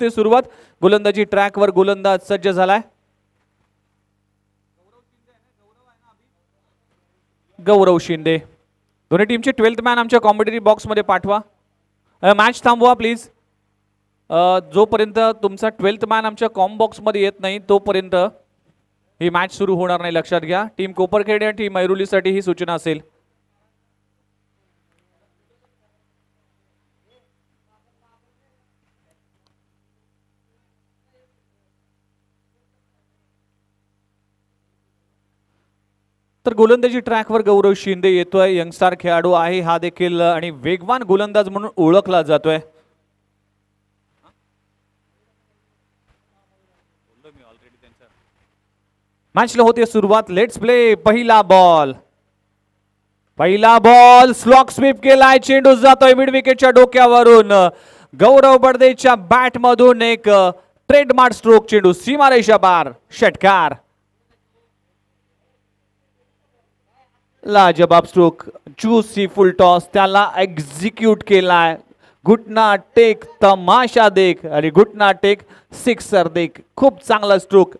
ते सुरुवात गोलंदाजी ट्रॅकवर गोलंदाज सज्ज झालाय गौरव शिंदे दोन्ही टीमचे ट्वेल्थ मॅन आमच्या कॉम्पिटेटिव्ह बॉक्समध्ये पाठवा मॅच थांबवा प्लीज जोपर्यंत तुमचा ट्वेल्थ मॅन आमच्या कॉम बॉक्समध्ये येत नाही तोपर्यंत ही मॅच सुरू होणार नाही लक्षात घ्या टीम कोपरखेड आणि टीम ऐरुलीसाठी ही सूचना असेल तर गोलंदाजी ट्रॅकवर गौरव शिंदे येतोय यंगस्टार खेळाडू आहे हा देखील आणि वेगवान गोलंदाज म्हणून ओळखला जातोय मॅचला होते सुरुवात लेट्स प्ले पहिला बॉल पहिला बॉल स्लॉक स्वीप केलाय चेंडूस जातोय मिड विकेटच्या डोक्यावरून गौरव बडदेच्या मधून एक ट्रेडमार्क uh, स्ट्रोक चेंडू रेषा बार षटकार ला जबाब स्ट्रोक ज्यूसी फुल टॉस त्याला एक्झिक्यूट केला आहे घुटना टेक तमाशा देख अरे घुटना टेक सिक्सर देख खूप चांगला स्ट्रोक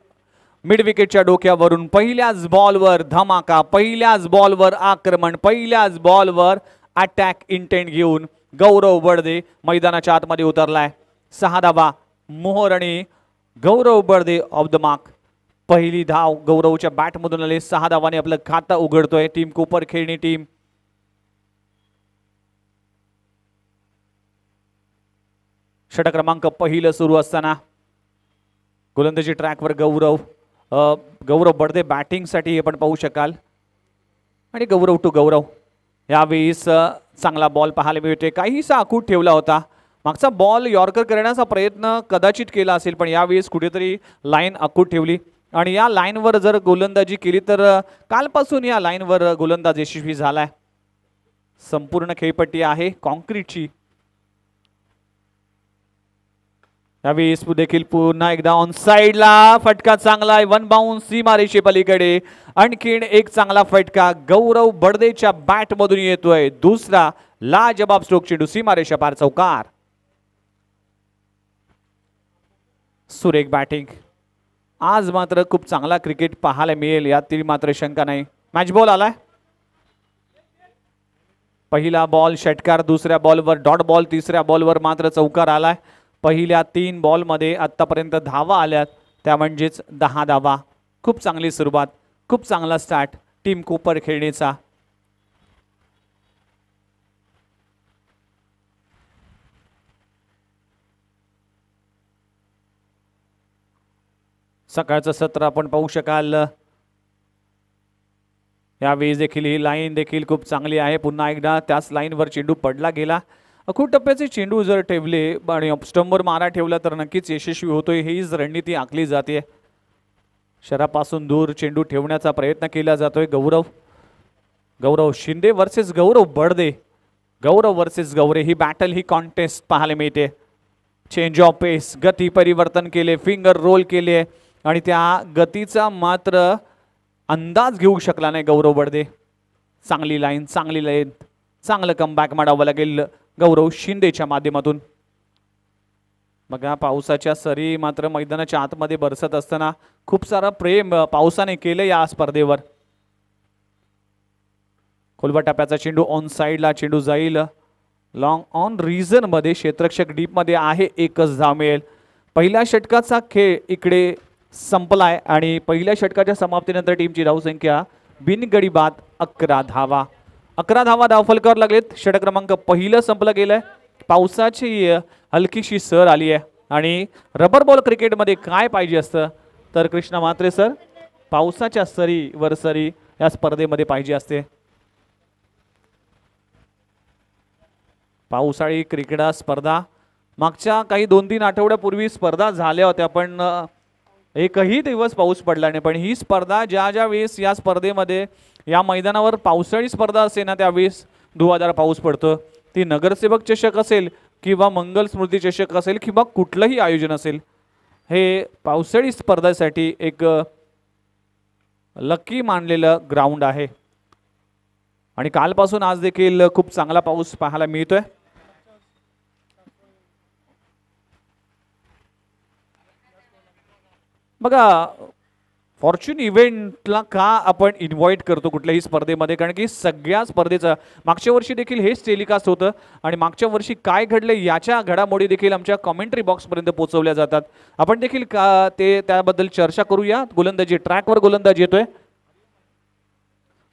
मिड विकेटच्या डोक्यावरून पहिल्याच बॉलवर धमाका पहिल्याच बॉलवर आक्रमण पहिल्याच बॉलवर अटॅक इंटेंट घेऊन गौरव बडदे मैदानाच्या आतमध्ये उतरलाय सहा धावा मोहरणी Gaurav Badade off the mark पहिली धाव गौरवच्या बॅटमधून आले सहा धावाने आपलं खातं उघडतोय टीम कुपर खेळणी टीम षटक्रमांक क्रमांक पहिलं सुरू असताना गोलंदाजी ट्रॅकवर गौरव गौरव बडदे बॅटिंगसाठी आपण पाहू शकाल आणि गौरव टू गौरव यावेळीस चांगला बॉल पाहायला मिळते काहीसा आखूट ठेवला होता मागचा बॉल यॉर्कर करण्याचा प्रयत्न कदाचित केला असेल पण यावेळेस कुठेतरी लाईन आखूट ठेवली आणि या लाईनवर जर गोलंदाजी केली तर कालपासून या लाईनवर गोलंदाज यशस्वी झालाय संपूर्ण खेळपट्टी आहे कॉन्क्रीटची यावेळेस देखील पुन्हा एकदा ऑन साईडला फटका चांगला आहे वन बाउन मारेशे पलीकडे आणखीन एक चांगला फटका गौरव बडदेच्या बॅटमधून येतोय दुसरा लाजबाब स्ट्रोक सी मारेशा पार चौकार सुरेख बॅटिंग आज मात्र खूप चांगला क्रिकेट पाहायला मिळेल यात ती मात्र शंका नाही मॅच बॉल आलाय पहिला बॉल षटकार दुसऱ्या बॉलवर डॉट बॉल तिसऱ्या बॉलवर मात्र चौकार आलाय पहिल्या तीन बॉलमध्ये आत्तापर्यंत धावा आल्यात त्या म्हणजेच दहा धावा खूप चांगली सुरुवात खूप चांगला स्टार्ट टीम कोपर खेळणीचा सकाळचं सत्र आपण पाहू शकाल यावेळी देखील ही लाईन देखील खूप चांगली आहे पुन्हा एकदा त्याच लाईनवर चेंडू पडला गेला अखूट टप्प्याचे चेंडू जर ठेवले आणि ऑपस्टंबर मारा ठेवला तर नक्कीच यशस्वी होतोय हीच रणनीती आखली जाते शहरापासून दूर चेंडू ठेवण्याचा प्रयत्न केला जातोय गौरव गौरव शिंदे वर्सेस गौरव बडदे गौरव वर्सेस गौरे ही बॅटल ही कॉन्टेस्ट पाहायला मिळते चेंज ऑफ पेस गती परिवर्तन केले फिंगर रोल केले आणि त्या गतीचा मात्र अंदाज घेऊ शकला नाही गौरव बडदे चांगली लाईन चांगली लाईन चांगलं कमबॅक मांडावं लागेल गौरव शिंदेच्या माध्यमातून बघा पावसाच्या सरी मात्र मैदानाच्या आतमध्ये बरसत असताना खूप सारा प्रेम पावसाने केलं या स्पर्धेवर कोलवा टप्प्याचा चेंडू ऑन साईडला चेंडू जाईल लॉंग ऑन रिझनमध्ये क्षेत्रक्षक डीपमध्ये आहे एकच धाव पहिल्या षटकाचा खेळ इकडे संपलाय आणि पहिल्या षटकाच्या समाप्तीनंतर टीमची धावसंख्या बिनगडी बाद अकरा धावा अकरा धावा धावफलकावर लागलेत षटक क्रमांक पहिलं संपलं गेलंय पावसाची हलकीशी सर आली आहे आणि रबर बॉल क्रिकेटमध्ये काय पाहिजे असतं तर कृष्णा मात्रे सर पावसाच्या सरी वरसरी या स्पर्धेमध्ये पाहिजे असते पावसाळी क्रिकेटा स्पर्धा मागच्या काही दोन तीन आठवड्यापूर्वी स्पर्धा झाल्या होत्या पण एकही दिवस पाऊस पडला नाही पण ही स्पर्धा ज्या ज्या वेळेस या स्पर्धेमध्ये या मैदानावर पावसाळी स्पर्धा असे ना त्यावेळेस धुवाधार पाऊस पडतो ती नगरसेवक चषक असेल किंवा मंगल स्मृती चषक असेल किंवा कुठलंही आयोजन असेल हे पावसाळी स्पर्धेसाठी एक लकी मानलेलं ग्राउंड आहे आणि कालपासून आज देखील खूप चांगला पाऊस पाहायला मिळतोय बघा फॉर्च्युन इव्हेंटला का आपण इन्व्हाइट करतो कुठल्याही स्पर्धेमध्ये कारण की सगळ्या स्पर्धेचा मागच्या वर्षी देखील हेच टेलिकास्ट होतं आणि मागच्या वर्षी काय घडलं याच्या घडामोडी देखील आमच्या कॉमेंट्री बॉक्सपर्यंत पोहोचवल्या जातात आपण देखील का ते त्याबद्दल चर्चा करूया गोलंदाजी ट्रॅकवर गोलंदाजी येतोय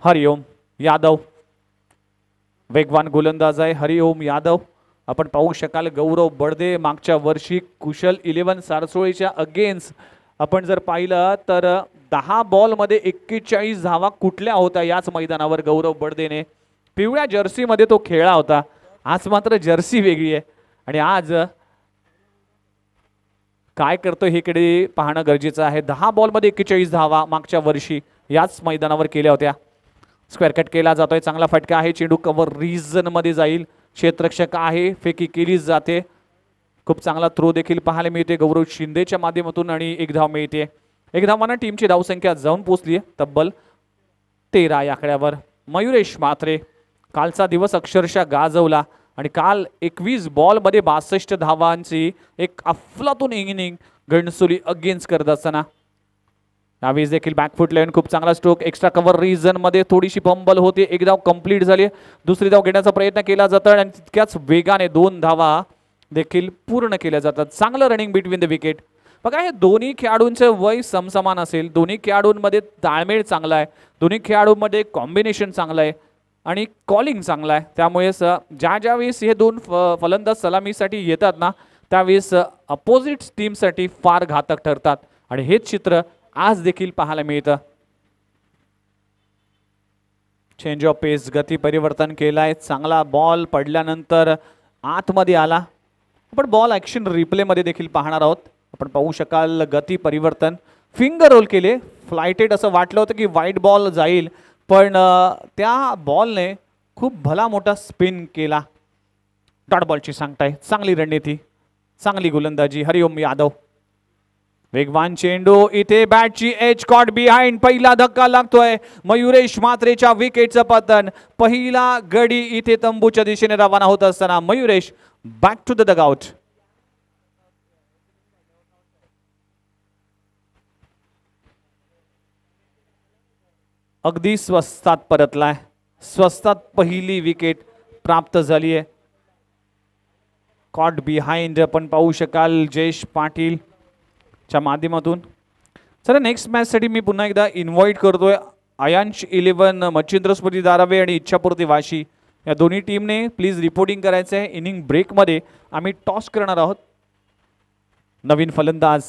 हरिओम यादव वेगवान गोलंदाज आहे हरिओम यादव आपण पाहू शकाल गौरव बडदे मागच्या वर्षी कुशल इलेव्हन सारसोळीच्या अगेन्स्ट आपण जर पाहिलं तर दहा बॉलमध्ये एक्केचाळीस धावा कुठल्या होत्या याच मैदानावर गौरव बडदेने पिवळ्या जर्सीमध्ये तो खेळला होता आज मात्र जर्सी वेगळी आहे आणि आज काय करतो कडे पाहणं गरजेचं आहे दहा बॉलमध्ये एक्केचाळीस धावा मागच्या वर्षी याच मैदानावर केल्या होत्या स्क्वेअर कट केला जातोय चांगला फटका आहे चेंडू कवर रिजनमध्ये जाईल क्षेत्रक्षक आहे फेकी केलीच जाते खूप चांगला थ्रो देखील पाहायला मिळते गौरव शिंदेच्या माध्यमातून आणि एक धाव मिळते एक धावानं टीमची धावसंख्या जाऊन पोचली आहे तब्बल तेरा या आकड्यावर मयुरेश मात्रे कालचा दिवस अक्षरशः गाजवला आणि काल एकवीस बॉलमध्ये बासष्ट धावांची एक अफलातून इनिंग घणसुली अगेन्स्ट करत असताना यावेळेस देखील बॅकफुट लेवन खूप चांगला स्ट्रोक एक्स्ट्रा कव्हर रिजनमध्ये थोडीशी बंबल होती एक धाव कंप्लीट झाली दुसरी धाव घेण्याचा प्रयत्न केला जातो आणि तितक्याच वेगाने दोन धावा देखील पूर्ण केल्या जातात चांगलं रनिंग बिटवीन द विकेट बघा हे दोन्ही खेळाडूंचे वय समसमान असेल दोन्ही खेळाडूंमध्ये ताळमेळ चांगला आहे दोन्ही खेळाडूंमध्ये कॉम्बिनेशन चांगलं आहे आणि कॉलिंग चांगला आहे त्यामुळेच ज्या ज्यावेळेस हे दोन फ फलंदाज सलामीसाठी येतात ना त्यावेळेस अपोजिट टीमसाठी फार घातक ठरतात आणि हेच चित्र आज देखील पाहायला मिळतं चेंज ऑफ पेस गती परिवर्तन केलं आहे चांगला बॉल पडल्यानंतर आतमध्ये आला आपण बॉल ॲक्शन रिप्लेमध्ये देखील पाहणार आहोत आपण पाहू शकाल गती परिवर्तन फिंगर रोल केले फ्लायटेड असं वाटलं होतं की वाईट बॉल जाईल पण त्या बॉलने खूप भला मोठा स्पिन केला डॉट बॉलची सांगताय चांगली रणनीती चांगली गोलंदाजी हरिओम यादव वेगवान चेंडू इथे बॅटची एच कॉट बिहाइंड पहिला धक्का लागतोय मयुरेश मात्रेच्या विकेटचं पतन पहिला गडी इथे तंबूच्या दिशेने रवाना होत असताना Mayuresh back to the dugout अगदी स्वस्तात परतलाय स्वस्तात पहिली विकेट प्राप्त झाली आहे कॉट बिहाइंड आपण पाहू शकाल जयेश पाटील च्या माध्यमातून चला नेक्स्ट मॅचसाठी मी पुन्हा एकदा इन्व्हाइट करतोय आयांश इलेव्हन मच्छिंद्र स्मृती दारावे आणि इच्छापूर्ती वाशी या दोन्ही टीमने प्लीज रिपोर्टिंग करायचं आहे इनिंग ब्रेकमध्ये आम्ही टॉस करणार आहोत नवीन फलंदाज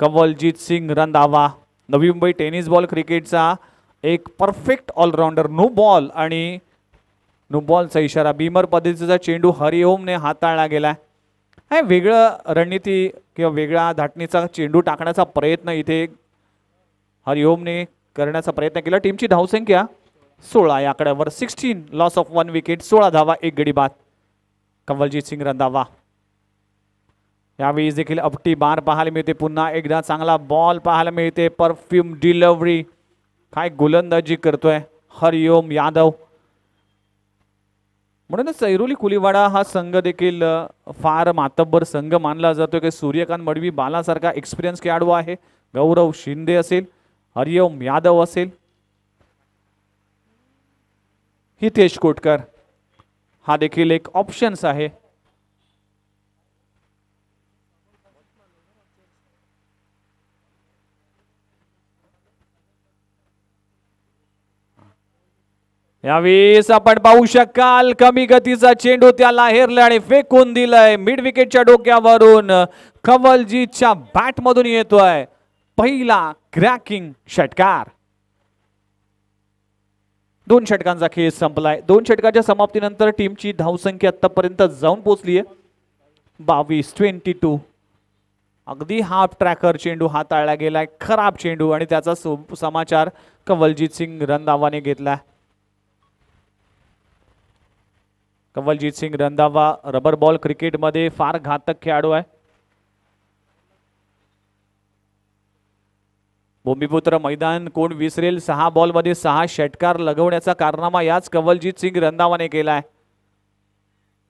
कव्वलजीत सिंग रंधावा नवी मुंबई टेनिस बॉल क्रिकेटचा एक परफेक्ट ऑलराऊंडर नो बॉल आणि नो बॉलचा इशारा बीमर पद्धतीचा चेंडू हरिओमने हाताळला गेला आहे आहे वेगळं रणनीती किंवा वेगळा धाटणीचा चेंडू टाकण्याचा प्रयत्न इथे हरिओमने करण्याचा प्रयत्न केला टीमची धावसंख्या सोळा या आकड्यावर sixteen loss of one wicket सोळा धावा एक गडी बाद कंवलजीत सिंग रंधावा यावेळी देखील अपटी बार पाहायला मिळते पुन्हा एकदा चांगला बॉल पाहायला मिळते परफ्यूम डिलिव्हरी काय गोलंदाजी करतोय हरिओम यादव म्हणूनच सैरोली कुलीवाडा हा संघ देखील फार मातब्बर संघ मानला जातो की सूर्यकांत मडवी बालासारखा एक्सपिरियन्स खेळाडू आहे गौरव शिंदे असेल हरिओम यादव असेल हितेश कोटकर हा देखील एक ऑप्शन्स आहे यावेळेस आपण पाहू शकाल कमी गतीचा चेंडू त्याला हेरलाय आणि फेकून दिलाय मिड विकेटच्या डोक्यावरून बॅट बॅटमधून येतोय पहिला क्रॅकिंग षटकार दोन षटकांचा खेळ संपलाय दोन षटकाच्या समाप्तीनंतर टीमची धावसंख्या आतापर्यंत जाऊन पोहोचलीय बावीस ट्वेंटी टू अगदी हाफ ट्रॅकर चेंडू हाताळला गेलाय खराब चेंडू आणि त्याचा समाचार कवलजीत सिंग रंधावाने घेतलाय कंवलजीत सिंग रंधावा रबर बॉल क्रिकेटमध्ये फार घातक खेळाडू आहे भूमिपुत्र मैदान कोण विसरेल सहा बॉलमध्ये सहा षटकार लगवण्याचा कारनामा याच कंवलजीत सिंग रंधावाने केला आहे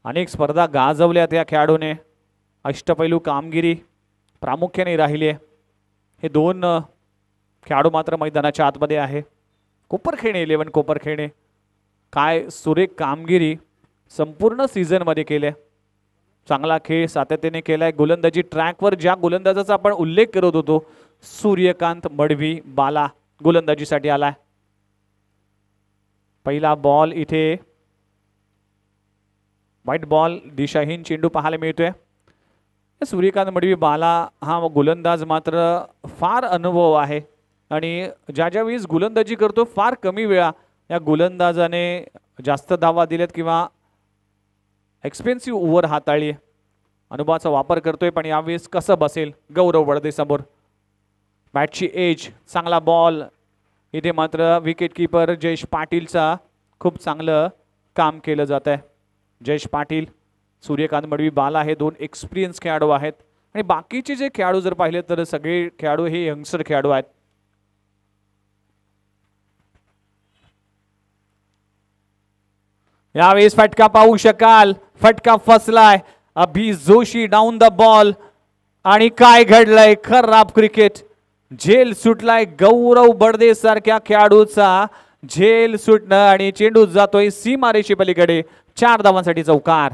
अनेक स्पर्धा गाजवल्यात या खेळाडूने अष्टपैलू कामगिरी प्रामुख्याने राहिली आहे हे दोन खेळाडू मात्र मैदानाच्या आतमध्ये आहे कोपर खेळणे इलेवन कोपर खेळणे काय सुरेख कामगिरी संपूर्ण सीझनमध्ये केले चांगला खेळ सातत्याने केलाय गोलंदाजी ट्रॅकवर ज्या गोलंदाजाचा आपण उल्लेख करत होतो सूर्यकांत मडवी बाला गोलंदाजीसाठी आलाय पहिला बॉल इथे व्हाईट बॉल दिशाहीन चेंडू पाहायला मिळतोय सूर्यकांत मडवी बाला हा गोलंदाज मात्र फार अनुभव आहे आणि ज्या ज्या गोलंदाजी करतो फार कमी वेळा या गोलंदाजाने जास्त धावा दिल्यात किंवा एक्सपेन्सिव्ह ओव्हर हाताळली अनुभवाचा वापर करतोय पण यावेळेस कसं बसेल गौरव वडदेसमोर मॅचची एज चांगला बॉल इथे मात्र विकेटकीपर जयेश पाटीलचा खूप चांगलं काम केलं जात आहे जयेश पाटील सूर्यकांत मडवी बाल हे दोन एक्सपिरियन्स खेळाडू आहेत आणि बाकीचे जे खेळाडू जर पाहिले तर सगळे खेळाडू हे यंगस्टर खेळाडू आहेत यावेळेस फटका पाहू शकाल फटका फसलाय अभी जोशी डाऊन द बॉल आणि काय घडलंय खराब क्रिकेट झेल सुटलाय गौरव बडदे सारख्या खेळाडूचा झेल सुटणं आणि चेंडू जातोय मारेशी पलीकडे चार धावांसाठी चौकार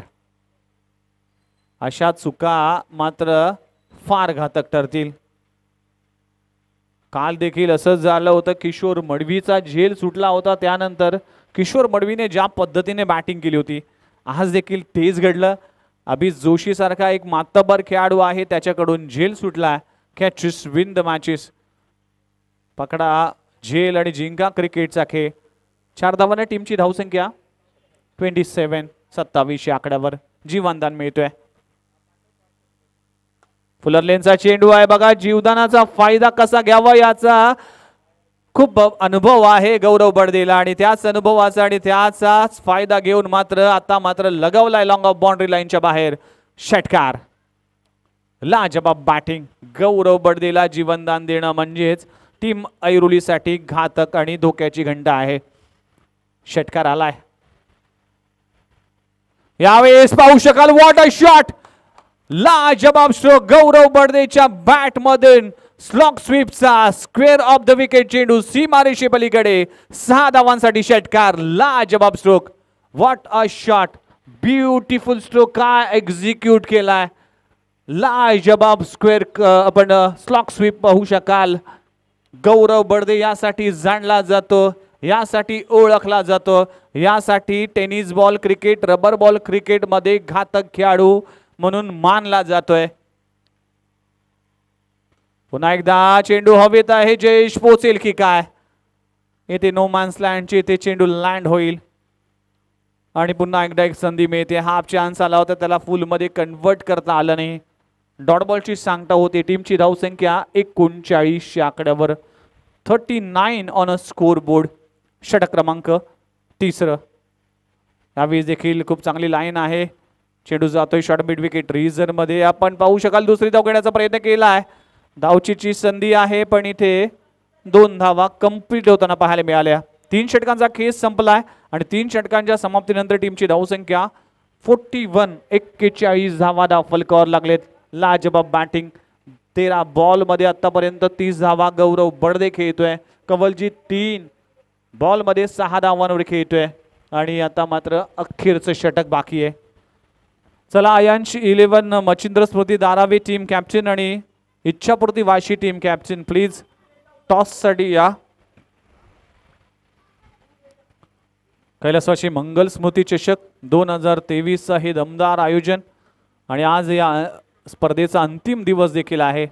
अशा चुका मात्र फार घातक ठरतील काल देखील असं झालं होतं किशोर मडवीचा झेल सुटला होता त्यानंतर किशोर मडवीने ज्या पद्धतीने बॅटिंग केली होती आज देखील तेच घडलं जोशी जोशीसारखा एक मातबर खेळाडू आहे त्याच्याकडून झेल सुटला कॅचेस विन द मॅचेस पकडा झेल आणि जिंका क्रिकेटचा खेळ चार धावाने टीमची धावसंख्या ट्वेंटी सेवन सत्तावीस या आकड्यावर जीवनदान मिळतोय फुलर लेनचा चेंडू आहे बघा जीवदानाचा फायदा कसा घ्यावा याचा खूप अनुभव आहे गौरव बडदेला आणि त्याच अनुभवाचा आणि त्याचाच फायदा घेऊन मात्र आता मात्र लगावलाय लॉंग ऑफ बाउंड्री लाईनच्या बाहेर षटकार जबाब बॅटिंग गौरव बडदेला जीवनदान देणं म्हणजेच टीम ऐरुलीसाठी घातक आणि धोक्याची घंटा आहे षटकार आलाय यावेळेस पाहू शकाल वॉट अ शॉट लाजबाब स्ट्रोक गौरव बडदेच्या बॅटमधून स्लॉक स्वीपचा स्क्वेअर ऑफ द विकेट चेंडू सीमारेषे पलीकडे सहा धावांसाठी षटकार लाजबाब स्ट्रोक what a shot beautiful stroke काय एक्झिक्यूट केलाय लाजबाब स्क्वेअर आपण स्लॉक स्वीप पाहू शकाल गौरव बडदे यासाठी जाणला जातो यासाठी ओळखला जातो यासाठी tennis ball cricket rubber ball क्रिकेटमध्ये घातक खेळाडू म्हणून मानला जातोय पुन्हा एकदा चेंडू हवेत आहे जयेश पोचेल की काय येथे नो मान्स चे येथे चेंडू लँड होईल आणि पुन्हा एकदा एक संधी मिळते हाफ चान्स आला होता त्याला फुलमध्ये कन्वर्ट करता आलं नाही डॉटबॉलची सांगता होती टीमची धावसंख्या एकोणचाळीसच्या आकड्यावर thirty nine on a scoreboard षटक क्रमांक तिसरं यावेळी देखील खूप चांगली लाईन आहे चेंडू जातोय शॉर्ट मिड विकेट मध्ये आपण पाहू शकाल दुसरी धाव घेण्याचा प्रयत्न केला आहे धावचीची संधी आहे पण इथे दोन धावा कम्प्लीट होताना पाहायला मिळाल्या तीन षटकांचा खेस संपलाय आणि तीन षटकांच्या समाप्तीनंतर टीमची धावसंख्या फोर्टी वन एक्केचाळीस धावा दाफल करावर लागलेत लाजबाब बॅटिंग तेरा मध्ये आतापर्यंत तीस धावा गौरव बडदे खेळतोय कवलजी तीन मध्ये सहा धावांवर खेळतोय आणि आता मात्र अखेरचं षटक बाकी आहे चला Aayansh eleven Machhindra Smruti Daravi team captain आणि Ichhapurti Vashi team captain please टॉससाठी या कैलासवाशी मंगल स्मृती चषक दोन हजार तेवीसचं हे दमदार आयोजन आणि आज या स्पर्धेचा अंतिम दिवस देखील आहे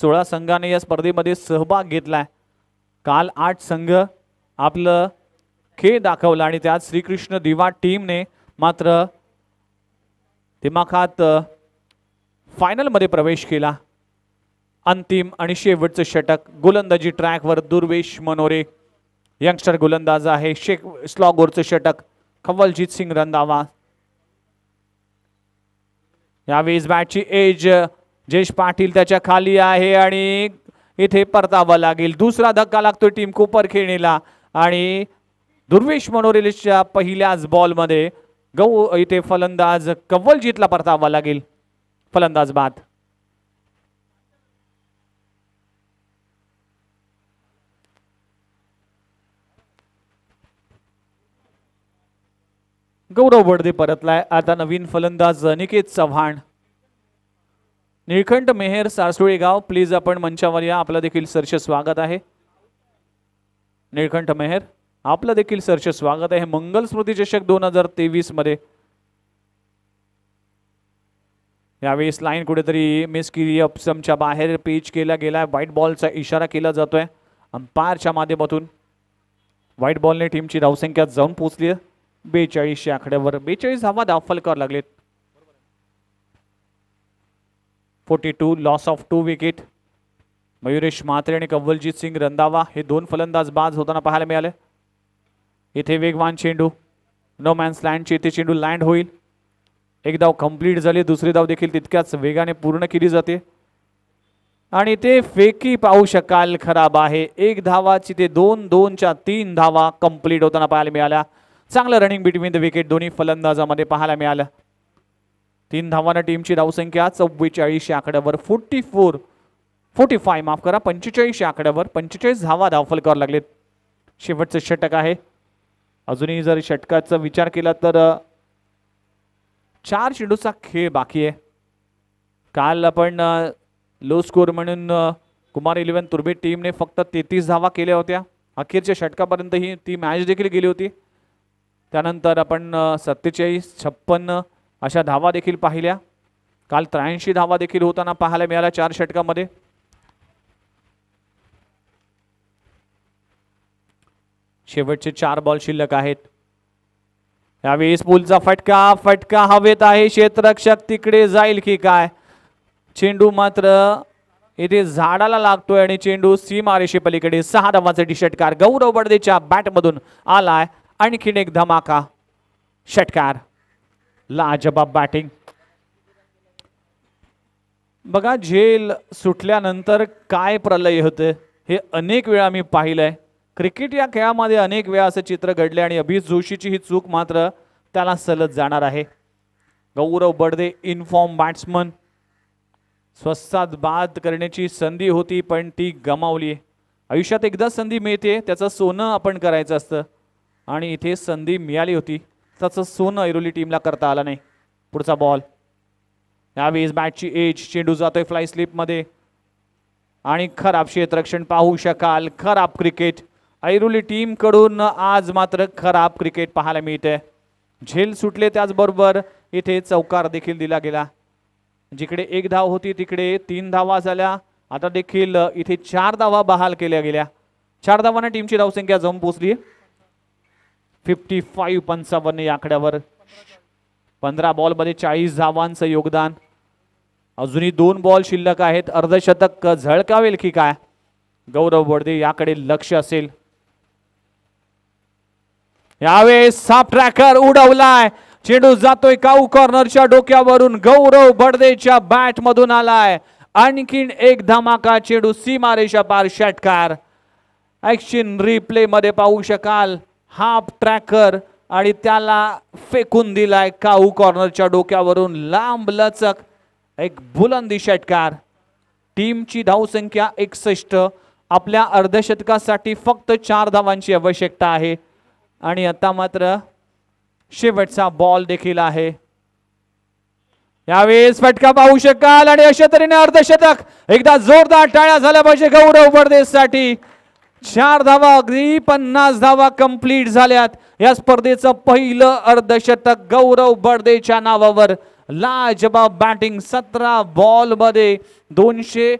सोळा संघाने या स्पर्धेमध्ये सहभाग घेतला काल आठ संघ आपलं खेळ दाखवला आणि त्यात श्रीकृष्ण दिवा टीमने मात्र दिमाखात फायनलमध्ये प्रवेश केला अंतिम आणि शेवटचं षटक गोलंदाजी ट्रॅकवर दुर्वेश मनोरे यंगस्टर गोलंदाज आहे शेख स्लॉगोरचं षटक खवलजीत सिंग रंधावा यावेळेस बॅटची एज जयेश पाटील त्याच्या खाली आहे आणि इथे परतावा लागेल दुसरा धक्का लागतो टीम कोपर खेळणीला आणि दुर्वेश मनोरेलच्या पहिल्याच बॉलमध्ये गौ इथे फलंदाज कव्वलजीतला परतावा लागेल फलंदाज बाद गौरव बडदे परतलाय आता नवीन फलंदाज निकेत चव्हाण निळखंड मेहेर गाव प्लीज आपण मंचावर या आपलं देखील सरस स्वागत आहे निळखंठ मेहेर आपलं देखील सरस स्वागत आहे मंगल स्मृती चषक दोन हजार तेवीस मध्ये यावेळेस लाईन कुठेतरी मिस किरी अप्समच्या बाहेर पेच केला गेला व्हाईट बॉलचा इशारा केला जातोय अंपायरच्या माध्यमातून व्हाईट बॉलने टीमची धावसंख्या जाऊन पोचली आहे बेचाळीसशे आकड्यावर बेचाळीस धावा दाफल करावं लागलेत forty two loss of two wicket Mayuresh Mhatre आणि कव्वलजीत सिंग रंदावा हे दोन फलंदाज बाज होताना पाहायला मिळाले इथे वेगवान चेंडू नो मॅन्स लँडची इथे चेंडू लँड होईल एक धाव कंप्लीट झाली दुसरी धाव देखील तितक्याच वेगाने पूर्ण केली जाते आणि ते फेकी पाहू शकाल खराब आहे एक धावाची ते दोन दोनच्या तीन धावा कंप्लीट होताना पाहायला मिळाल्या चांगलं रनिंग बिटवीन द विकेट दोन्ही फलंदाजामध्ये पाहायला मिळालं तीन धावानं टीमची धावसंख्या चव्वेचाळीस या आकड्यावर फोर्टी फोर फोर्टी फाय माफ करा पंचेचाळीस या आकड्यावर पंचेचाळीस धावा धावफल करावं लागलेत शेवटचं षटक आहे अजूनही जर षटकाचा विचार केला तर चार चेंडूचा खेळ बाकी आहे काल आपण लो स्कोर म्हणून कुमार इलेव्हन तुर्बे टीमने फक्त तेहतीस धावा केल्या होत्या अखेरच्या षटकापर्यंत ही ती मॅच देखील गेली होती त्यानंतर आपण सत्तेचाळीस छप्पन्न अशा धावा देखील पाहिल्या काल त्र्याऐंशी धावा देखील होताना पाहायला मिळाल्या चार षटकामध्ये शेवटचे चार बॉल शिल्लक आहेत यावेळी स्पूलचा फटका फटका हवेत आहे क्षेत्ररक्षक तिकडे जाईल की काय चेंडू मात्र इथे झाडाला लागतोय आणि चेंडू सीमारेषे पलीकडे सहा धावांचा टी षटकार गौरव बडदेच्या बॅटमधून आलाय आणखीन एक धमाका षटकार लाजबाब बॅटिंग बघा झेल सुटल्यानंतर काय प्रलय होते हे अनेक वेळा मी पाहिलंय क्रिकेट या खेळामध्ये अनेक वेळा असे चित्र घडले आणि अभिज जोशीची ही चूक मात्र त्याला सलत जाणार आहे गौरव बडदे इनफॉर्म बॅट्समन स्वस्तात बाद करण्याची संधी होती पण ती गमावली आयुष्यात एकदाच संधी मिळते त्याचं सोनं आपण करायचं असतं आणि इथे संधी मिळाली होती तसं सोनं ऐरोली टीमला करता आला नाही पुढचा बॉल यावेळेस बॅटची एज चेंडू जातोय फ्लाय स्लिपमध्ये आणि खराब क्षेत्रक्षण पाहू शकाल खराब क्रिकेट ऐरोली टीमकडून आज मात्र खराब क्रिकेट पाहायला मिळते झेल सुटले त्याचबरोबर इथे चौकार देखील दिला गेला जिकडे एक धाव होती तिकडे तीन धावा झाल्या आता देखील इथे चार धावा बहाल केल्या गेल्या चार धावांना टीमची धावसंख्या जाऊन पोचली फिफ्टी फाईव्ह पंचावन्न या आकड्यावर पंधरा बॉलमध्ये चाळीस धावांचं योगदान अजूनही दोन बॉल शिल्लक आहेत अर्धशतक झळकावेल की काय गौरव बडदे याकडे लक्ष असेल यावेळेस साफ ट्रॅकर उडवलाय चेंडू जातोय काऊ कॉर्नरच्या डोक्यावरून गौरव बडदेच्या बॅट मधून आलाय आणखीन एक धमाका सी मारेशा पार षटकार ऍक्शन रिप्ले मध्ये पाहू शकाल हाफ ट्रॅकर आणि त्याला फेकून दिलाय काऊ कॉर्नरच्या डोक्यावरून लांब लचक एक बुलंदी षटकार टीमची धावसंख्या एकसष्ट आपल्या अर्धशतकासाठी फक्त चार धावांची आवश्यकता आहे आणि आता मात्र शेवटचा बॉल देखील आहे यावेळेस फटका पाहू शकाल आणि अशा तऱ्हेने अर्धशतक एकदा जोरदार टाळ्या झाल्या पाहिजे गौरव साठी चार धावा अगदी पन्नास धावा कंप्लीट झाल्यात या स्पर्धेचं पहिलं अर्धशतक गौरव बर्डेच्या नावावर लाजबाब बॅटिंग सतरा बॉल मध्ये दोनशे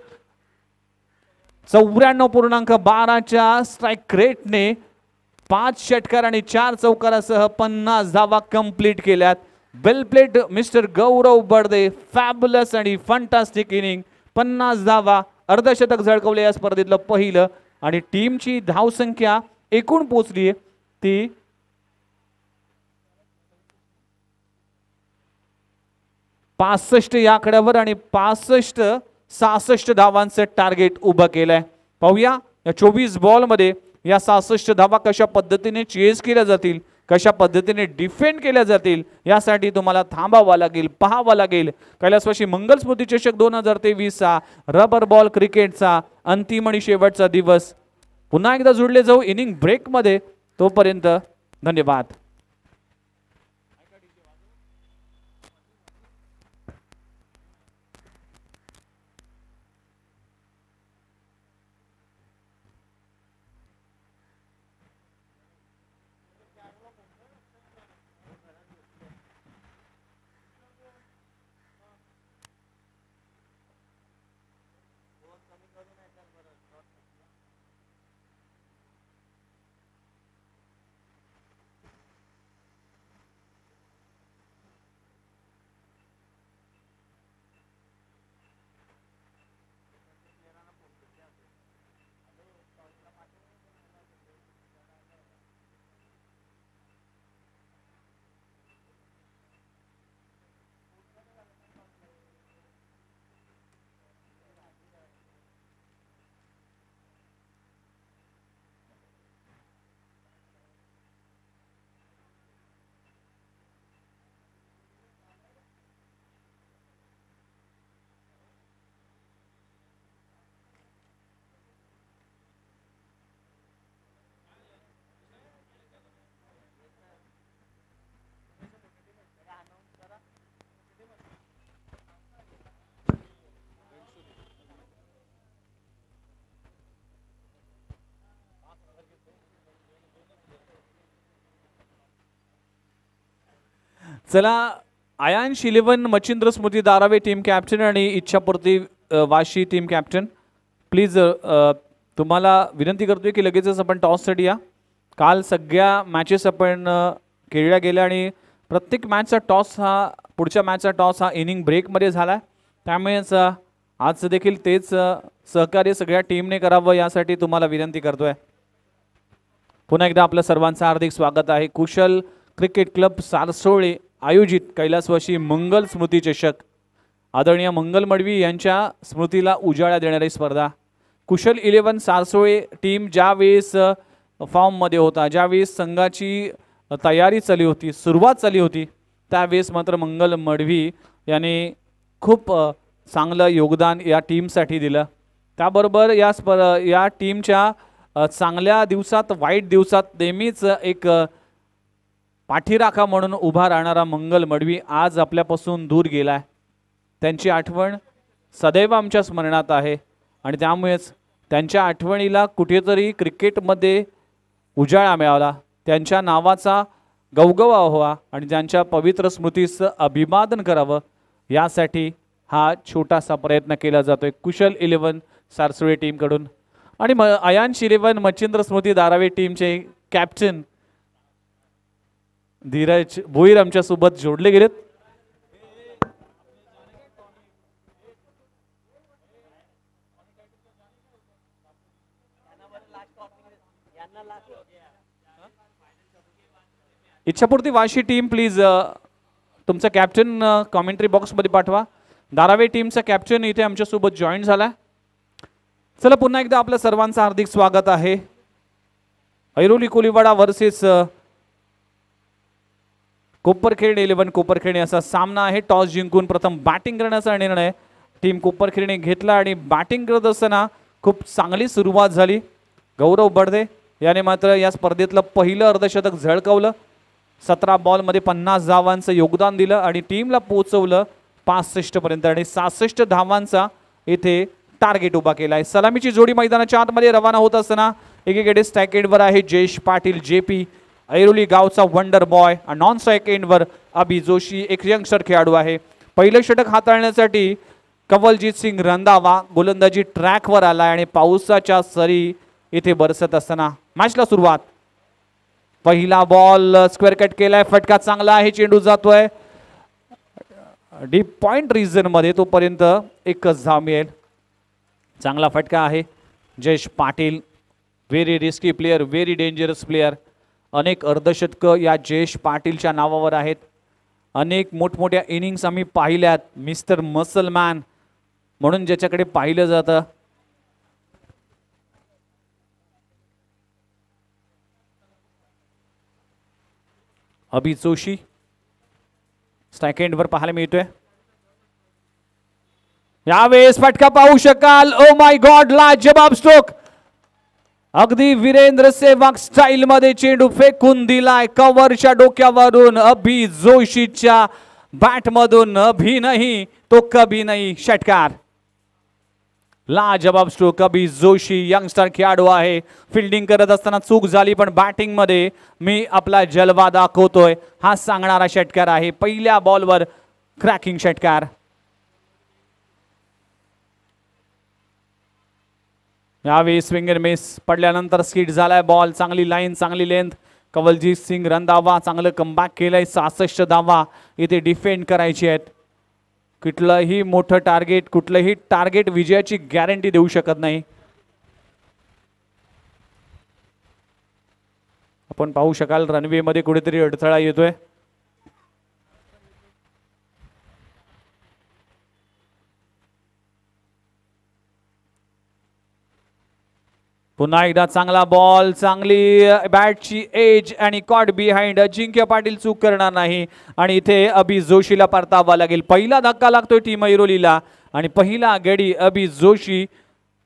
चौऱ्याण्णव पूर्णांक बाराच्या स्ट्राईक रेटने पाच षटकार आणि चार चौकारासह पन्नास धावा कंप्लीट केल्यात well played mister Gaurav Badade fabulous आणि फंटास्टिक इनिंग पन्नास धावा अर्धशतक झळकवले या स्पर्धेतलं पहिलं आणि टीमची धावसंख्या एकूण पोचली ती पासष्ट या आकड्यावर आणि पासष्ट सहासष्ट धावांचं टार्गेट उभं केलंय पाहूया या चोवीस बॉलमध्ये या सहासष्ट धावा कशा पद्धतीने चेज केल्या जातील कशा पद्धतीने डिफेंड केल्या जातील यासाठी तुम्हाला थांबावं लागेल पहावा लागेल कैलासवाशी मंगल स्मृती चषक दोन हजार तेवीसचा रबर बॉल क्रिकेटचा अंतिम आणि शेवटचा दिवस पुन्हा एकदा जुडले जाऊ इनिंग ब्रेकमध्ये तोपर्यंत धन्यवाद चला Aayansh eleven Machhindra Smruti Darave team captain आणि Ichhapurti Vashi team captain please तुम्हाला विनंती करतोय की लगेचच आपण टॉससाठी या काल सगळ्या मॅचेस आपण खेळल्या गेल्या आणि प्रत्येक मॅचचा टॉस हा पुढच्या मॅचचा टॉस हा इनिंग ब्रेकमध्ये झाला आहे त्यामुळेच आजचं देखील तेच सहकार्य सगळ्या टीमने करावं यासाठी तुम्हाला विनंती करतोय पुन्हा एकदा आपलं सर्वांचं हार्दिक स्वागत आहे कुशल क्रिकेट क्लब सारसोळे आयोजित कैलासवासी मंगल स्मृती चषक आदरणीय मंगल मडवी यांच्या स्मृतीला उजाळा देणारी स्पर्धा कुशल इलेवन सारसोळे टीम ज्यावेळेस फॉर्ममध्ये होता ज्यावेळेस संघाची तयारी चाली होती सुरुवात चालली होती त्यावेळेस मात्र मंगल मडवी याने खूप चांगलं योगदान या टीमसाठी दिलं त्याबरोबर या स्प या टीमच्या चांगल्या दिवसात वाईट दिवसात नेहमीच एक पाठीराखा म्हणून उभा राहणारा मंगल मडवी आज आपल्यापासून दूर गेला आहे त्यांची आठवण सदैव आमच्या स्मरणात आहे आणि त्यामुळेच त्यांच्या आठवणीला कुठेतरी क्रिकेटमध्ये उजाळा मिळाला त्यांच्या नावाचा गवगवा व्हावा आणि त्यांच्या पवित्र स्मृतीचं अभिवादन करावं यासाठी हा छोटासा प्रयत्न केला जातो आहे कुशल इलेवन सारसुळे टीमकडून आणि म अयान शिरेवन मच्छिंद्र स्मृती दारावे टीमचे कॅप्टन धीरज भुईर आमच्यासोबत जोडले गेलेत इच्छापूर्ती वाशी टीम प्लीज तुमचा कॅप्टन कॉमेंट्री बॉक्समध्ये पाठवा धारावे टीमचा कॅप्टन इथे आमच्यासोबत जॉईन झाला चला पुन्हा एकदा आपल्या सर्वांचं हार्दिक स्वागत आहे ऐरोली कोलिवाडा व्हर्सेस कोपरखेडणे इलेव्हन कोपरखेडणे असा सामना आहे टॉस जिंकून प्रथम बॅटिंग करण्याचा निर्णय टीम कोपरखेडणे घेतला आणि बॅटिंग करत असताना खूप चांगली सुरुवात झाली गौरव बडदे याने मात्र या स्पर्धेतलं पहिलं अर्धशतक झळकवलं सतरा बॉलमध्ये पन्नास धावांचं योगदान दिलं आणि टीमला पोचवलं पासष्टपर्यंत आणि सहासष्ट धावांचा इथे टार्गेट उभा केला आहे सलामीची जोडी मैदानाच्या आतमध्ये रवाना होत असताना एकीकडे स्टॅकेटवर आहे जयेश पाटील जे पी ऐरोली गावचा वंडर बॉय नॉन स्ट्राईक एंडवर अभि जोशी एक यंगस्टर खेळाडू आहे पहिलं षटक हाताळण्यासाठी कवलजीत सिंग रंधावा गोलंदाजी ट्रॅकवर आला आणि पावसाच्या सरी इथे बरसत असताना मॅचला सुरुवात पहिला बॉल स्क्वेअर कट केलाय फटका चांगला आहे चेंडू जातोय डीप पॉइंट रिजन मध्ये तोपर्यंत एकच धाव मिळेल चांगला फटका आहे Jayesh Patil very risky player very dangerous player अनेक अर्धशतकं या जयेश पाटीलच्या नावावर आहेत अनेक मोठमोठ्या इनिंग्स आम्ही पाहिल्यात मिस्टर मसलमॅन म्हणून ज्याच्याकडे पाहिलं जात अभि जोशी सेकंडवर पाहायला मिळतोय यावेळेस फटका पाहू शकाल ओ माय गॉड ला जबाब स्ट्रोक अगदी वीरेंद्र सेवाग स्टाईल मध्ये चेंडू फेकून दिलाय कव्हरच्या डोक्यावरून अभि जोशीच्या बॅटमधून अभी नाही तो कभी नाही षटकार लाजबाब स्ट्रोक कभी जोशी यंगस्टर खेळाडू आहे फिल्डिंग करत असताना चूक झाली पण बॅटिंग मध्ये मी आपला जलवा दाखवतोय हा सांगणारा षटकार आहे पहिल्या बॉलवर क्रॅकिंग षटकार यावेळी स्विंग मिस पडल्यानंतर स्किट झालाय बॉल चांगली लाईन चांगली लेंथ कवलजीत सिंग रन दावा चांगलं कमबॅक केलंय सहासष्ट दावा इथे डिफेंड करायची आहेत कुठलंही मोठं टार्गेट कुठलंही टार्गेट विजयाची गॅरंटी देऊ शकत नाही आपण पाहू शकाल रनवेमध्ये कुठेतरी अडथळा येतोय पुन्हा एकदा चांगला बॉल चांगली बॅटची एज आणि कॉट बिहाइंड अजिंक्य पाटील चूक करणार नाही आणि इथे अभि जोशीला परतावा लागेल पहिला धक्का लागतोय टीम ऐरोलीला आणि पहिला गडी अभि जोशी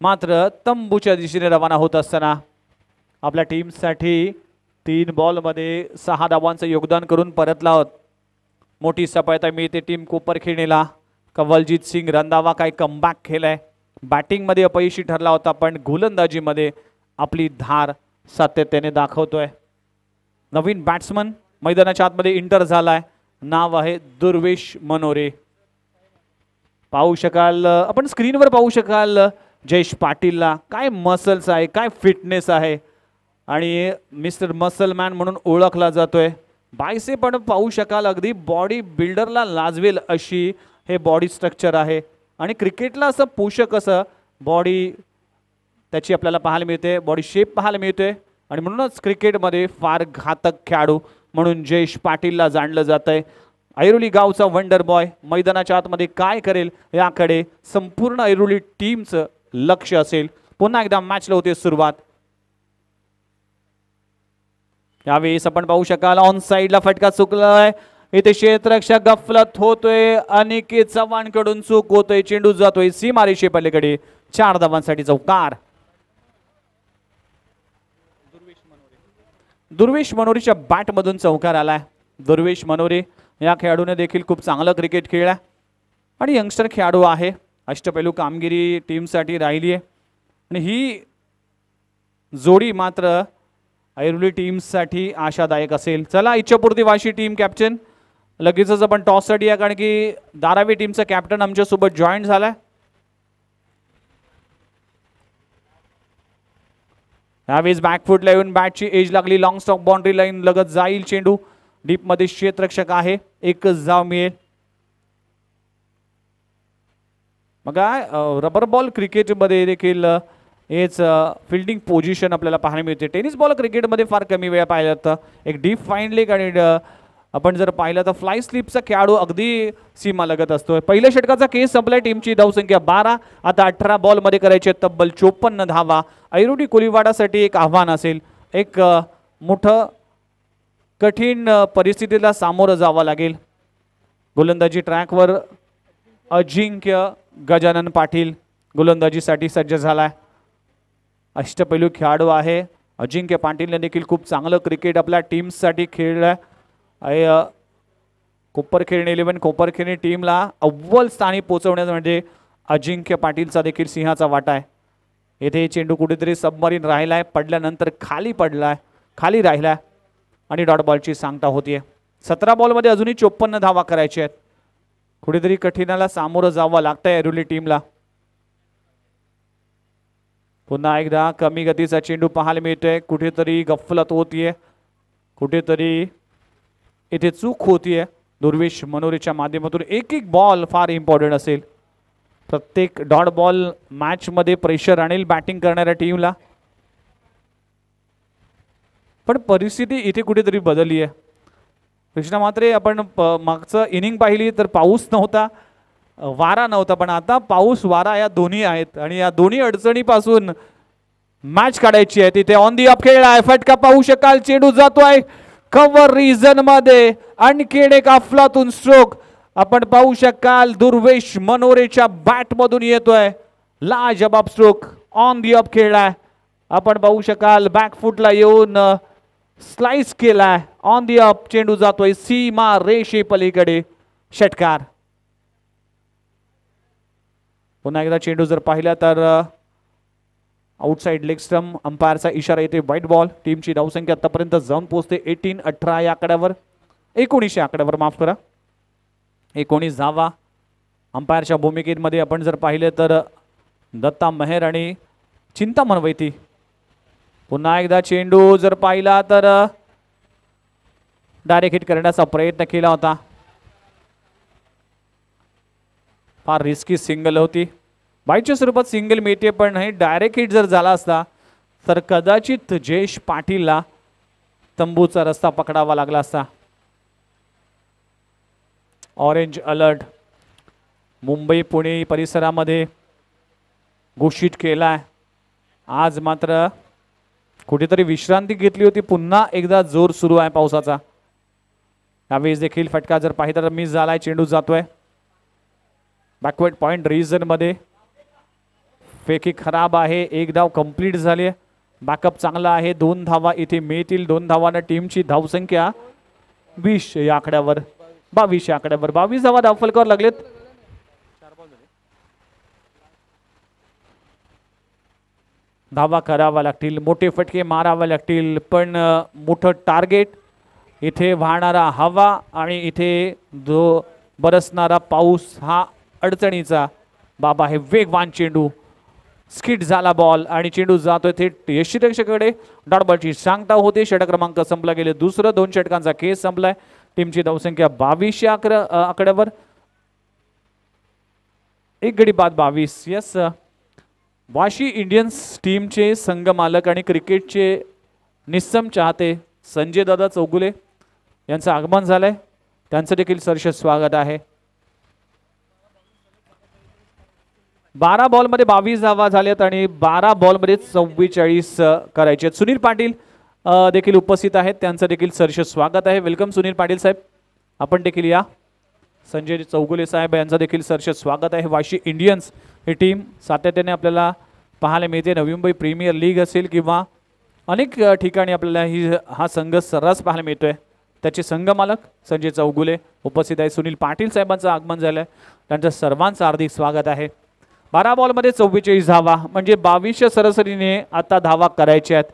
मात्र तंबूच्या दिशेने रवाना होत असताना आपल्या टीमसाठी तीन बॉलमध्ये सहा धावांचं योगदान करून परतला होत मोठी सफळता मिळते टीम कोपर खेळणीला कवलजीत सिंग रंधावा काय कमबॅक आहे बॅटिंगमध्ये अपयशी ठरला होता पण गोलंदाजीमध्ये आपली धार सातत्याने दाखवतोय नवीन बॅट्समन मैदानाच्या आतमध्ये इंटर झालाय नाव आहे दुर्वेश मनोरे पाहू शकाल आपण स्क्रीनवर पाहू शकाल जयेश पाटीलला काय मसल्स आहे काय फिटनेस आहे आणि मिस्टर मसलमॅन म्हणून ओळखला जातोय बायसे पण पाहू शकाल अगदी बॉडी बिल्डरला लाजवेल अशी हे बॉडी स्ट्रक्चर आहे आणि क्रिकेटला असं पोषक असं बॉडी त्याची आपल्याला पाहायला मिळते बॉडी शेप पाहायला मिळते आणि म्हणूनच क्रिकेटमध्ये फार घातक खेळाडू म्हणून जयेश पाटीलला जाणलं जात आहे ऐरोली गावचा वंडर बॉय मैदानाच्या आतमध्ये काय करेल याकडे संपूर्ण ऐरोली टीमचं लक्ष असेल पुन्हा एकदा मॅचला होते सुरुवात यावेळेस आपण पाहू शकाल ऑन साईडला फटका चुकलाय इथे क्षेत्ररक्षक गफलत होतोय अनिकेत चव्हाणकडून चूक होतोय चेंडू जातोय मारिशे पलीकडे चार धावांसाठी चौकार दुर्वेश मनोरीच्या बॅटमधून चौकार आलाय दुर्वेश मनोरी या खेळाडूने देखील खूप चांगलं क्रिकेट खेळला आणि यंगस्टर खेळाडू आहे अष्टपैलू कामगिरी टीमसाठी राहिली आहे आणि ही जोडी मात्र ऐरुली टीमसाठी आशादायक असेल चला इच्छापूर्ती वाशी टीम कॅप्टन लगेचच आपण टॉससाठी या कारण की धारावी टीमचा कॅप्टन आमच्यासोबत जॉईन झालाय यावेळेस बॅकफुटला येऊन बॅटची एज लागली लॉंग स्टॉक बाउंड्री लाईन लगत जाईल चेंडू डीपमध्ये क्षेत्रक्षक आहे एकच जाव मिळेल मग रबर बॉल क्रिकेटमध्ये देखील हेच फिल्डिंग पोझिशन आपल्याला पाहायला मिळते टेनिस बॉल क्रिकेटमध्ये फार कमी वेळा पाहिलं जातं एक डीप फाईन लेग आणि आपण जर पाहिलं तर फ्लाय स्लिपचा खेळाडू अगदी सीमा लगत असतो पहिल्या षटकाचा केस संपलाय टीमची धावसंख्या बारा आता अठरा बॉलमध्ये करायचे तब्बल चोपन्न धावा ऐरोडी कोलीवाडासाठी एक आव्हान असेल एक मोठं कठीण परिस्थितीला सामोरं जावं लागेल गोलंदाजी ट्रॅकवर अजिंक्य गजानन पाटील गोलंदाजीसाठी सज्ज झालाय अष्टपैलू खेळाडू आहे अजिंक्य पाटीलने देखील खूप चांगलं क्रिकेट आपल्या टीमसाठी खेळलं आहे कोपरखेरणी इलेव्हन कोपरखेरणी टीमला अव्वल स्थानी पोहोचवण्याचं म्हणजे अजिंक्य पाटीलचा देखील सिंहाचा वाटा आहे येथे चेंडू कुठेतरी सबमरीन राहिला आहे पडल्यानंतर खाली पडला आहे खाली राहिला आहे आणि डॉट बॉलची सांगता होतीये सतरा बॉलमध्ये अजूनही चोपन्न धावा करायच्या आहेत कुठेतरी कठीणाला सामोरं जावं लागतं आहे एरुली टीमला पुन्हा एकदा कमी गतीचा चेंडू पाहायला मिळतोय कुठेतरी गफलत होतीये कुठेतरी इथे चूक होती आहे दुर्वेश मनोरीच्या माध्यमातून एक एक बॉल फार इम्पॉर्टंट असेल प्रत्येक डॉट बॉल मॅचमध्ये प्रेशर आणेल बॅटिंग करणाऱ्या टीमला पण परिस्थिती इथे कुठेतरी बदलली आहे कृष्णा मात्रे आपण मागचं इनिंग पाहिली तर पाऊस नव्हता वारा नव्हता पण आता पाऊस वारा या दोन्ही आहेत आणि या दोन्ही अडचणीपासून मॅच काढायची आहे तिथे ऑन दी अप खेळ आहे फटका पाहू शकाल चेंडू जातो आहे कव्हर मध्ये आणखीन एक अफलातून स्ट्रोक आपण पाहू शकाल दुर्वेश मनोरेच्या बॅटमधून येतोय लाजबाब स्ट्रोक ऑन दी अप खेळलाय आपण पाहू शकाल बॅकफुटला येऊन स्लाइस केलाय ऑन दी अप चेंडू जातोय सीमा रेषे पलीकडे षटकार पुन्हा एकदा चेंडू जर पाहिला तर आउटसाईड लेग अंपायरचा इशारा येते व्हाईट बॉल टीमची धावसंख्या आतापर्यंत जाऊन पोहोचते एटीन अठरा या आकड्यावर एकोणीस आकड्यावर माफ करा एकोणीस धावा अंपायरच्या भूमिकेमध्ये आपण जर पाहिले तर दत्ता मेहर आणि चिंता वैती पुन्हा एकदा चेंडू जर पाहिला तर डायरेक्ट हिट करण्याचा प्रयत्न केला होता फार रिस्की सिंगल होती बाईच्या स्वरूपात सिंगल मिळते पण नाही डायरेक्ट हिट जर झाला असता तर कदाचित जयेश पाटीलला तंबूचा रस्ता पकडावा लागला असता ऑरेंज अलर्ट मुंबई पुणे परिसरामध्ये घोषित केला आहे आज मात्र कुठेतरी विश्रांती घेतली होती पुन्हा एकदा जोर सुरू आहे पावसाचा यावेळेस देखील फटका जर पाहिजे तर मिस झालाय चेंडू जातोय बॅकवर्ड पॉईंट रिजनमध्ये फेकी खराब आहे एक धाव कंप्लीट झाली बॅकअप चांगला आहे दोन धावा इथे मिळतील दोन धावानं टीमची धावसंख्या वीस या आकड्यावर बावीस या आकड्यावर बावीस धावा धावफलकावर लागलेत धावा करावा लागतील मोठे फटके मारावे लागतील पण मोठं टार्गेट इथे वाहणारा हवा आणि इथे जो बरसणारा पाऊस हा अडचणीचा बाबा हे वेगवान चेंडू स्किट झाला बॉल आणि चेंडू जातोय थेट यष्टीरक्षकाकडे डॉट बॉलची सांगता होते षटक क्रमांक संपला गेले दुसरं दोन षटकांचा केस संपलाय टीमची धावसंख्या बावीस या आकड्यावर एक गडी बाद बावीस यस वाशी इंडियन्स टीमचे संघ मालक आणि क्रिकेटचे निस्सम चाहते संजय दादा चौगुले यांचं आगमन झालंय त्यांचं देखील सरस स्वागत आहे बारा बॉलमध्ये बावीस धावा झाल्यात आणि बारा बॉलमध्ये चव्वेचाळीस करायचे आहेत सुनील पाटील देखील उपस्थित आहेत त्यांचं देखील सरश स्वागत आहे वेलकम सुनील पाटील साहेब आपण देखील या संजय चौगुले साहेब यांचं देखील सरसे स्वागत आहे वाशी इंडियन्स ही टीम सातत्याने आपल्याला पाहायला मिळते नवी मुंबई प्रीमियर लीग असेल किंवा अनेक ठिकाणी आपल्याला ही हा संघ सर्रास पाहायला मिळतोय त्याचे संघ मालक संजय चौगुले उपस्थित आहे सुनील पाटील साहेबांचं आगमन झालं आहे त्यांचं सर्वांचं हार्दिक स्वागत आहे बारा बॉलमध्ये चव्वेचाळीस धावा म्हणजे बावीसच्या सरासरीने आता धावा करायच्या आहेत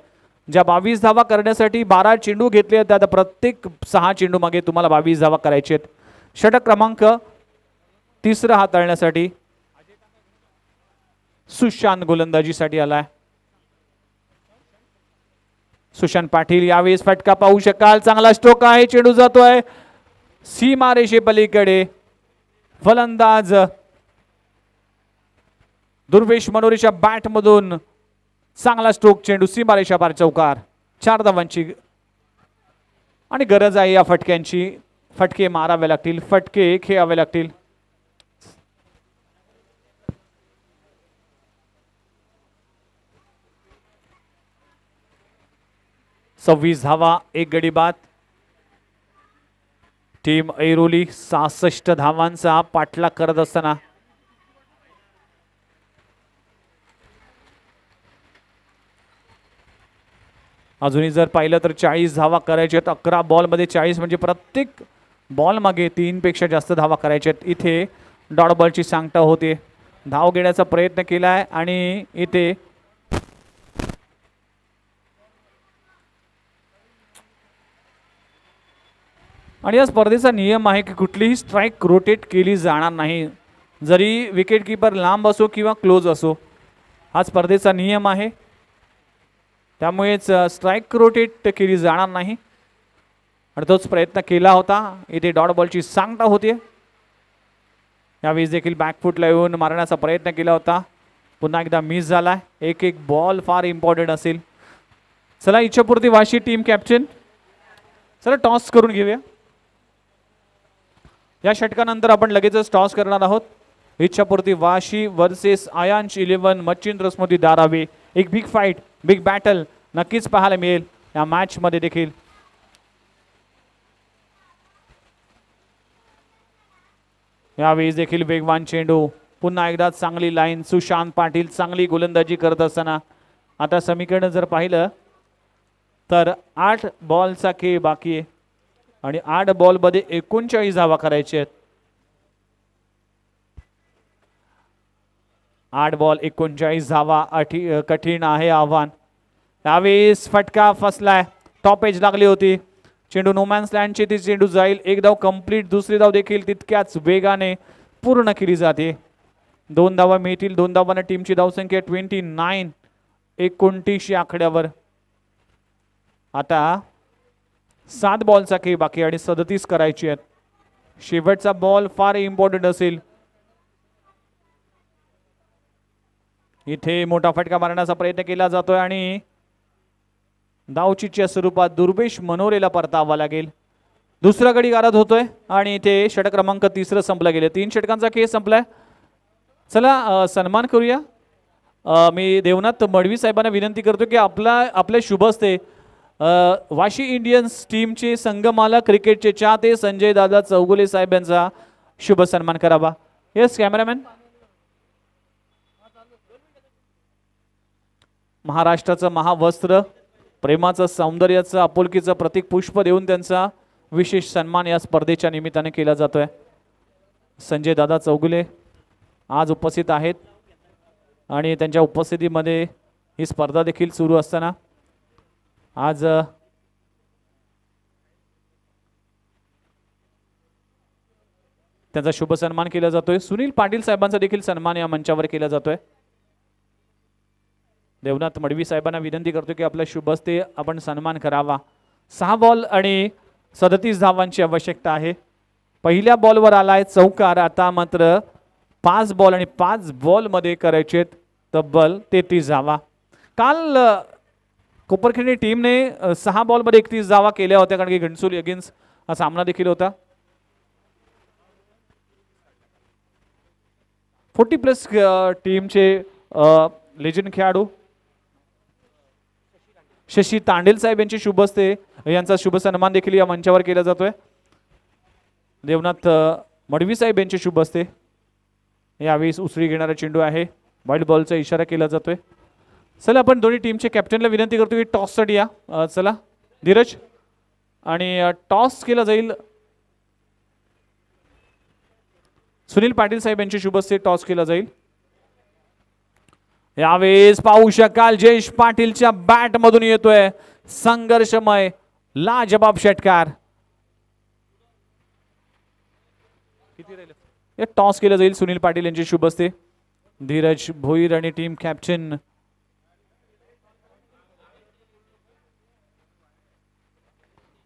ज्या बावीस धावा करण्यासाठी बारा चेंडू घेतले आहेत आता प्रत्येक सहा चेंडू मागे तुम्हाला बावीस धावा करायचे आहेत षटक क्रमांक तिसरा हाताळण्यासाठी सुशांत गोलंदाजीसाठी आलाय सुशांत पाटील यावेळेस फटका पाहू शकाल चांगला स्ट्रोक आहे चेंडू जातोय सी रेषे पलीकडे फलंदाज दुर्वेश मनोरीच्या बॅटमधून चांगला स्ट्रोक चेंडू सीमारेशा पार चौकार चार धावांची आणि गरज आहे या फटक्यांची फटके मारावे लागतील फटके खेळावे लागतील सव्वीस धावा एक गडी बाद टीम ऐरोली सहासष्ट धावांचा पाठलाग करत असताना अजूनही जर पाहिलं तर चाळीस धावा करायच्या आहेत अकरा बॉलमध्ये चाळीस म्हणजे प्रत्येक बॉलमागे तीनपेक्षा जास्त धावा करायच्या आहेत इथे डॉट बॉलची सांगता होते धाव घेण्याचा प्रयत्न केला आहे आणि इथे आणि या स्पर्धेचा नियम आहे की कुठलीही स्ट्राईक रोटेट केली जाणार नाही जरी विकेटकीपर लांब असो किंवा क्लोज असो हा स्पर्धेचा नियम आहे त्यामुळेच स्ट्राईक रोटेट केली जाणार नाही आणि तोच प्रयत्न केला होता इथे डॉट बॉलची सांगता होती यावेळेस देखील बॅकफूटला येऊन मारण्याचा प्रयत्न केला होता पुन्हा एकदा मिस झाला एक एक बॉल फार इम्पॉर्टंट असेल चला इच्छापूर्ती वाशी टीम कॅप्टन चला टॉस करून घेऊया या षटकानंतर आपण लगेचच टॉस करणार आहोत इच्छापूर्ती वाशी वर्सेस आयांश इलेव्हन मच्छिंद्र दारावे एक बिग फाईट बिग बॅटल नक्कीच पाहायला मिळेल या मॅचमध्ये देखील यावेळी देखील वेगवान चेंडू पुन्हा एकदा चांगली लाईन सुशांत पाटील चांगली गोलंदाजी करत असताना आता समीकरण जर पाहिलं तर आठ बॉलचा खेळ बाकी आहे आणि आठ बॉलमध्ये एकोणचाळीस धावा करायची आहेत आठ बॉल एकोणचाळीस धावा अठी कठीण आहे आव्हान यावेळेस फटका फसलाय टॉप एज लागली होती चेंडू नोमॅन्स लँडची ती चेंडू जाईल एक धाव कंप्लीट दुसरी धाव देखील तितक्याच वेगाने पूर्ण केली जाते दोन धावा मिळतील दोन धावांना टीमची धावसंख्या ट्वेंटी नाईन एकोणतीस या आकड्यावर आता सात बॉलचा खेळ बाकी आणि सदतीस करायची आहेत शेवटचा बॉल फार इम्पॉर्टंट असेल इथे मोठा फटका मारण्याचा प्रयत्न केला जातोय आणि दावचीच्या स्वरूपात दुर्बेश मनोरेला परतावा लागेल दुसरा गडी गारद होतोय आणि इथे षटक क्रमांक तिसरं संपला गेलं तीन षटकांचा केस संपलाय चला सन्मान करूया मी देवनाथ मडवी साहेबांना विनंती करतो की आपला आपले शुभ असते वाशी इंडियन्स टीमचे संगमाला क्रिकेटचे चाहते संजय दादा चौगुले साहेब यांचा शुभ सन्मान करावा येस कॅमेरामॅन महाराष्ट्राचं महावस्त्र प्रेमाचं सौंदर्याचं आपुलकीचं प्रतीक पुष्प देऊन त्यांचा विशेष सन्मान या स्पर्धेच्या निमित्ताने केला जातो आहे संजय दादा चौगुले आज उपस्थित आहेत आणि त्यांच्या उपस्थितीमध्ये ही स्पर्धा देखील सुरू असताना आज त्यांचा शुभ सन्मान केला जातोय सुनील पाटील साहेबांचा देखील सन्मान या मंचावर केला जातोय देवनाथ मडवी साहेबांना विनंती करतो की आपल्या शुभस्ते आपण सन्मान करावा सहा बॉल आणि सदतीस धावांची आवश्यकता आहे पहिल्या बॉलवर आला आहे चौकार आता मात्र पाच बॉल आणि पाच बॉलमध्ये करायचे तब्बल तेहतीस धावा काल कोपरखिंडी टीमने सहा बॉलमध्ये एकतीस धावा केल्या होत्या कारण की घनसुली अगेन्स्ट हा सामना देखील होता फोर्टी प्लस टीमचे लेजंड खेळाडू शशी तांडेल साहेब यांची शुभ असते यांचा शुभ सन्मान देखील या मंचावर केला जातोय देवनाथ मडवी साहेब यांची शुभ असते यावेळी उसळी घेणारा चेंडू आहे वाईट बॉलचा इशारा केला जातोय चला आपण दोन्ही टीमचे कॅप्टनला विनंती करतो की टॉससाठी या चला धीरज आणि टॉस केला जाईल सुनील पाटील साहेब यांची शुभस्ते टॉस केला जाईल यावेळेस पाहू शकाल जयेश पाटीलच्या बॅट मधून येतोय संघर्षमय लाजबाब षटकार टॉस केलं जाईल सुनील पाटील यांची शुभ असते धीरज भोईर आणि टीम कॅप्टन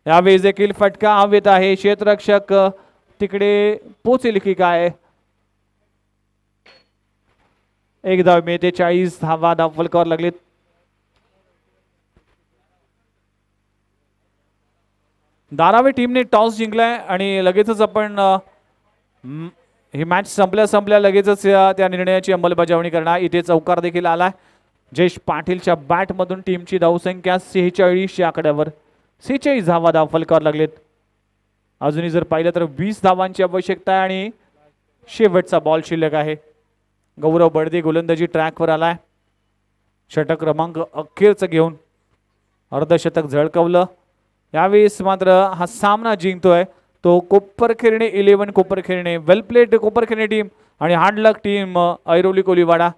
यावेळेस देखील फटका हवेत आहे क्षेत्रक्षक तिकडे पोचेल की काय एक धाव मिळते चाळीस धावा धावल लागले लागलेत धारावी टीमने टॉस जिंकलाय आणि लगेचच आपण ही मॅच संपल्या संपल्या लगेचच त्या निर्णयाची अंमलबजावणी करणार इथे चौकार देखील आलाय जयेश पाटीलच्या बॅटमधून टीमची धावसंख्या सेहेचाळीस आकड्यावर सेहेचाळीस धावा धाव करावं लागलेत अजूनही जर पाहिलं तर वीस धावांची आवश्यकता आहे आणि शेवटचा बॉल शिल्लक आहे गौरव बडदे गोलंदाजी ट्रॅकवर आलाय षटक क्रमांक अखेरचं घेऊन अर्धशतक झळकवलं यावेळेस मात्र हा सामना जिंकतोय तो Koparkhairane eleven Koparkhairane well played Koparkhairane team आणि हार्डलक टीम ऐरोली कोलीवाडा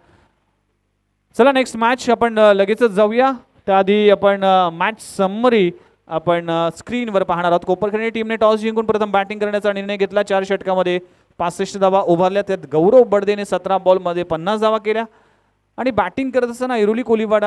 चला नेक्स्ट मॅच आपण लगेचच जाऊया त्याआधी आपण मॅच समरी आपण स्क्रीनवर पाहणार आहोत कोपरखेरणे टीमने टॉस जिंकून प्रथम बॅटिंग करण्याचा निर्णय घेतला चार षटकामध्ये पासष्ट धावा उभारल्या त्यात गौरव बडदेने सतरा बॉलमध्ये पन्नास धावा केल्या आणि बॅटिंग करत असताना इरुली कोलीवाडा